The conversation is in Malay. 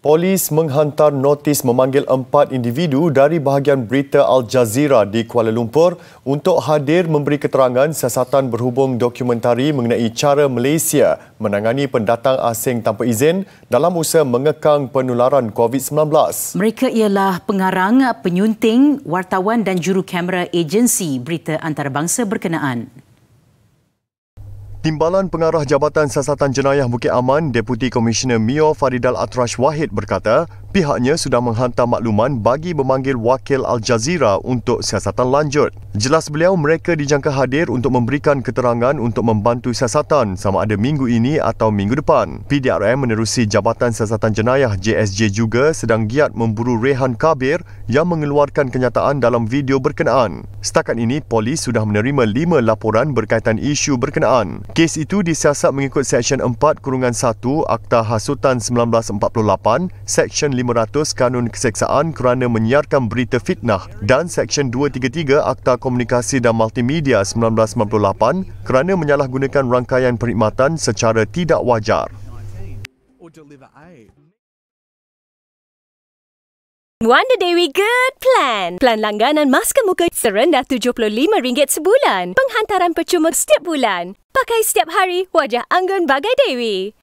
Polis menghantar notis memanggil empat individu dari bahagian berita Al Jazeera di Kuala Lumpur untuk hadir memberi keterangan siasatan berhubung dokumentari mengenai cara Malaysia menangani pendatang asing tanpa izin dalam usaha mengekang penularan COVID-19. Mereka ialah pengarang, penyunting, wartawan dan juru kamera agensi berita antarabangsa berkenaan. Timbalan Pengarah Jabatan Siasatan Jenayah Bukit Aman, Deputi Komisioner Mio Faridal Atrash Wahid berkata, pihaknya sudah menghantar makluman bagi memanggil wakil Al Jazeera untuk siasatan lanjut. Jelas beliau mereka dijangka hadir untuk memberikan keterangan untuk membantu siasatan sama ada minggu ini atau minggu depan. PDRM menerusi Jabatan Siasatan Jenayah JSJ juga sedang giat memburu Rehan Kabir yang mengeluarkan kenyataan dalam video berkenaan. Setakat ini, polis sudah menerima lima laporan berkaitan isu berkenaan. Kes itu disiasat mengikut Seksyen 4 Kurungan 1 Akta Hasutan 1948, Seksyen 500 Kanun Keseksaan kerana menyiarkan berita fitnah dan Seksyen 233 Akta Komunikasi dan Multimedia 1998 kerana menyalahgunakan rangkaian perkhidmatan secara tidak wajar. Wonder Day We Good Plan. Plan langganan masker muka serendah RM75 sebulan. Penghantaran percuma setiap bulan. Pakai setiap hari, wajah anggun bagai Dewi.